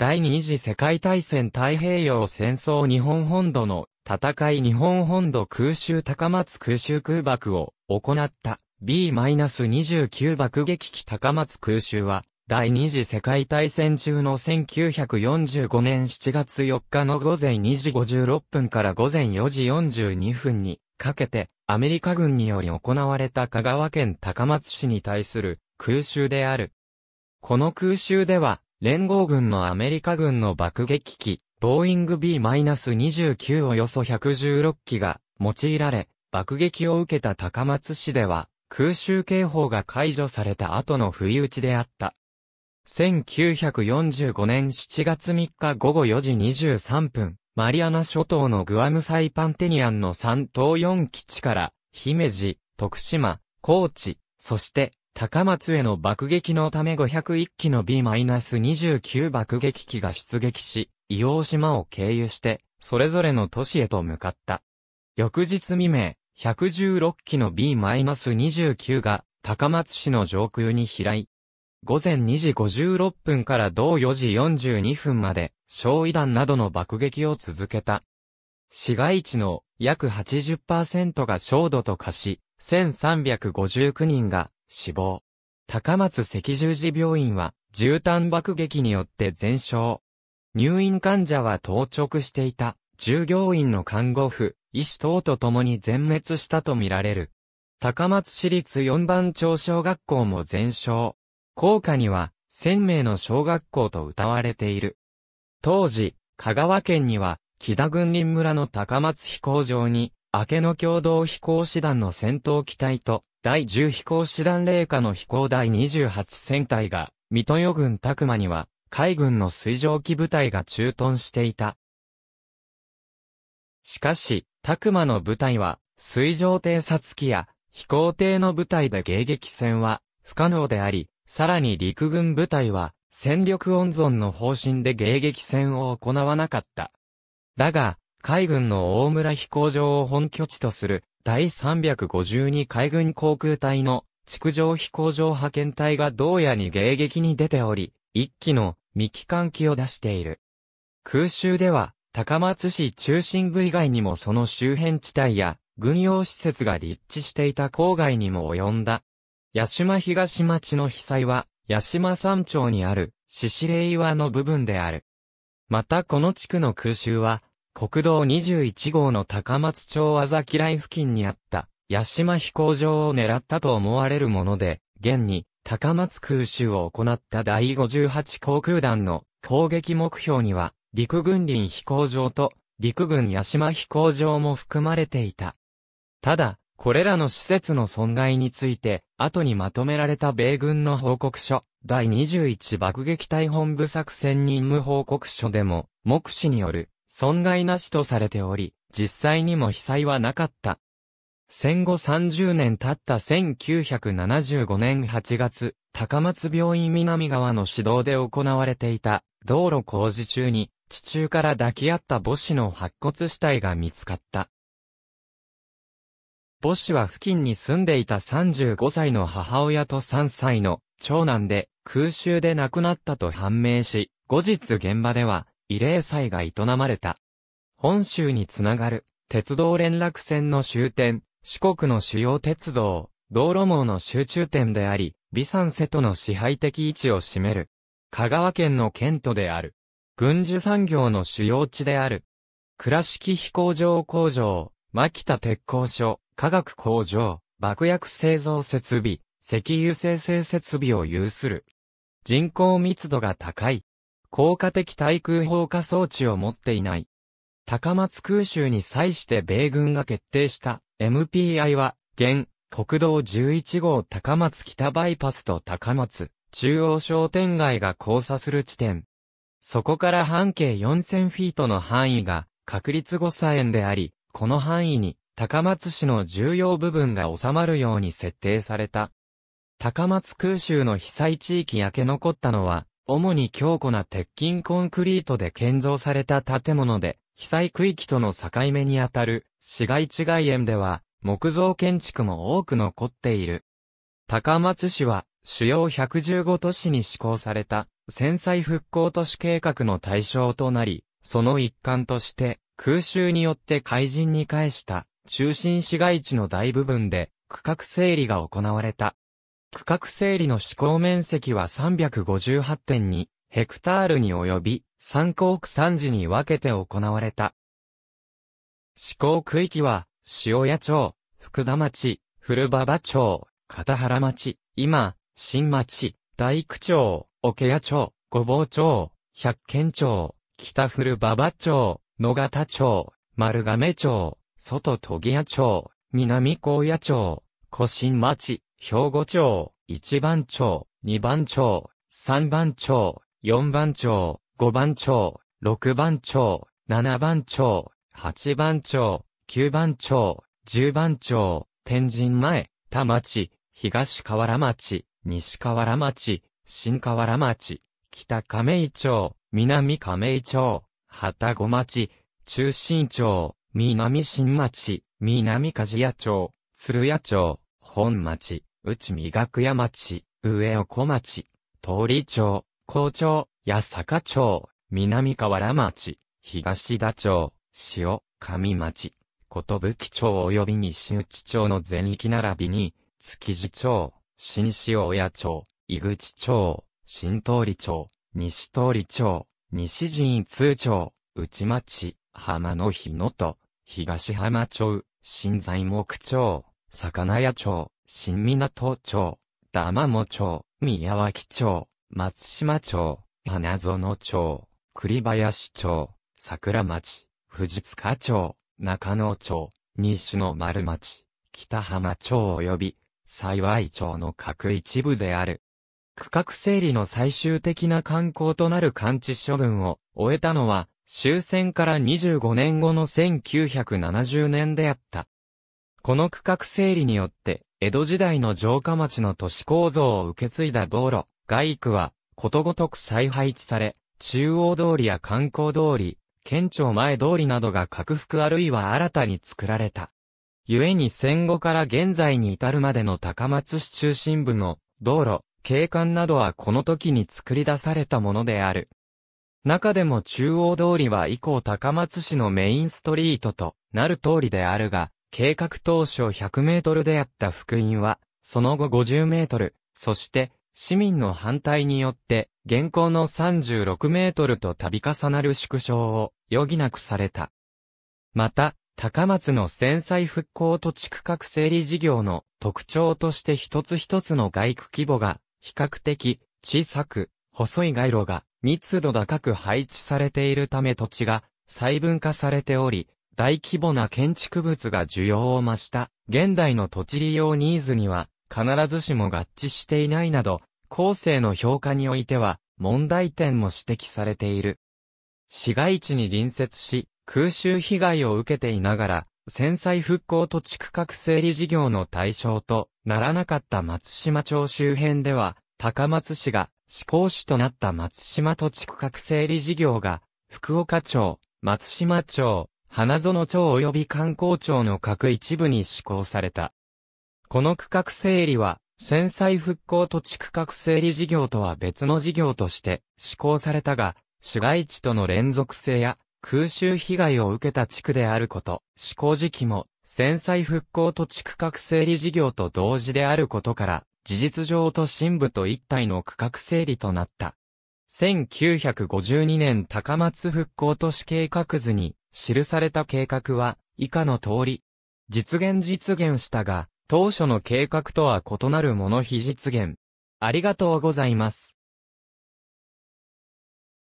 第二次世界大戦太平洋戦争日本本土の戦い日本本土空襲高松空襲空爆を行った B-29 爆撃機高松空襲は第二次世界大戦中の1945年7月4日の午前2時56分から午前4時42分にかけてアメリカ軍により行われた香川県高松市に対する空襲である。この空襲では連合軍のアメリカ軍の爆撃機、ボーイング B-29 およそ116機が用いられ、爆撃を受けた高松市では、空襲警報が解除された後の不意打ちであった。1945年7月3日午後4時23分、マリアナ諸島のグアムサイパンテニアンの3島4基地から、姫路、徳島、高知、そして、高松への爆撃のため501機の B-29 爆撃機が出撃し、伊黄島を経由して、それぞれの都市へと向かった。翌日未明、116機の B-29 が高松市の上空に飛来。午前2時56分から同4時42分まで、焼夷弾などの爆撃を続けた。市街地の約80%が焦土と化し、1359人が死亡。高松赤十字病院は、絨毯爆撃によって全焼。入院患者は当直していた、従業員の看護婦、医師等と共に全滅したとみられる。高松市立四番町小学校も全焼。校下には、1000名の小学校と謳われている。当時、香川県には、木田軍林村の高松飛行場に、明けの共同飛行士団の戦闘機体と、第10飛行士団霊下の飛行第28戦隊が、水戸与軍拓馬には、海軍の水上機部隊が駐屯していた。しかし、拓馬の部隊は、水上偵察機や、飛行艇の部隊で迎撃戦は、不可能であり、さらに陸軍部隊は、戦力温存の方針で迎撃戦を行わなかった。だが、海軍の大村飛行場を本拠地とする第352海軍航空隊の築上飛行場派遣隊が同野に迎撃に出ており、一機の未帰還機を出している。空襲では高松市中心部以外にもその周辺地帯や軍用施設が立地していた郊外にも及んだ。八島東町の被災は、八島山頂にある、獅子霊岩の部分である。またこの地区の空襲は、国道21号の高松町あざき来付近にあった、八島飛行場を狙ったと思われるもので、現に、高松空襲を行った第58航空団の攻撃目標には、陸軍林飛行場と陸軍八島飛行場も含まれていた。ただ、これらの施設の損害について、後にまとめられた米軍の報告書、第21爆撃隊本部作戦任務報告書でも、目視による損害なしとされており、実際にも被災はなかった。戦後30年経った1975年8月、高松病院南側の指導で行われていた道路工事中に地中から抱き合った母子の白骨死体が見つかった。母子は付近に住んでいた35歳の母親と3歳の長男で空襲で亡くなったと判明し、後日現場では慰霊祭が営まれた。本州につながる、鉄道連絡線の終点、四国の主要鉄道、道路網の集中点であり、美山瀬戸の支配的位置を占める。香川県の県都である。軍需産業の主要地である。倉敷飛行場工場、牧田鉄工所、化学工場、爆薬製造設備、石油生成設備を有する。人口密度が高い。効果的対空砲火装置を持っていない。高松空襲に際して米軍が決定した MPI は、現、国道11号高松北バイパスと高松中央商店街が交差する地点。そこから半径4000フィートの範囲が確率誤差円であり、この範囲に高松市の重要部分が収まるように設定された。高松空襲の被災地域焼け残ったのは、主に強固な鉄筋コンクリートで建造された建物で、被災区域との境目にあたる市街地外縁では、木造建築も多く残っている。高松市は、主要115都市に施行された、戦災復興都市計画の対象となり、その一環として、空襲によって怪人に返した、中心市街地の大部分で、区画整理が行われた。区画整理の施行面積は358.2ヘクタールに及び3校区3時に分けて行われた。施行区域は塩谷町、福田町、古馬場町、片原町、今、新町、大区町、桶屋町、御坊町、百軒町、北古馬場町、野方町、丸亀町、外戸木屋町、南高屋町、古新町、兵庫町、1番町、2番町、3番町、4番町、5番町、6番町、7番町、8番町、9番町、10番町、天神前、田町、東河原町、西河原町、新河原町、北亀井町、南亀井町、旗子町、中心町、南新町、南鍛冶屋町、鶴屋町、本町。内磨角屋町、上小町、通り町、校長、八坂町、南河原町、東田町、塩、上町、ことぶき町及び西内町の全域並びに、築地町、新塩谷町、井口町、新通り町、西通り町、西陣通町、内町、浜の日野と、東浜町、新材木町、魚屋町、新港町、玉藻町、宮脇町、松島町、花園町、栗林町、桜町、富士塚町、中野町、西の丸町、北浜町及び、幸い町の各一部である。区画整理の最終的な観光となる勘置処分を終えたのは、終戦から25年後の1970年であった。この区画整理によって、江戸時代の城下町の都市構造を受け継いだ道路、外区は、ことごとく再配置され、中央通りや観光通り、県庁前通りなどが拡幅あるいは新たに作られた。故に戦後から現在に至るまでの高松市中心部の道路、景観などはこの時に作り出されたものである。中でも中央通りは以降高松市のメインストリートとなる通りであるが、計画当初100メートルであった福音は、その後50メートル、そして、市民の反対によって、現行の36メートルと度重なる縮小を余儀なくされた。また、高松の戦災復興と地区画整理事業の特徴として一つ一つの外区規模が比較的小さく、細い街路が密度高く配置されているため土地が細分化されており、大規模な建築物が需要を増した現代の土地利用ニーズには必ずしも合致していないなど、後世の評価においては問題点も指摘されている。市街地に隣接し、空襲被害を受けていながら、戦災復興土地区画整理事業の対象とならなかった松島町周辺では、高松市が施行主となった松島土地区画整理事業が、福岡町、松島町、花園町及び観光庁の各一部に施行された。この区画整理は、戦災復興土地区画整理事業とは別の事業として施行されたが、市街地との連続性や空襲被害を受けた地区であること、施行時期も戦災復興土地区画整理事業と同時であることから、事実上都心部と一体の区画整理となった。1952年高松復興都市計画図に記された計画は、以下の通り。実現実現したが、当初の計画とは異なるもの非実現。ありがとうございます。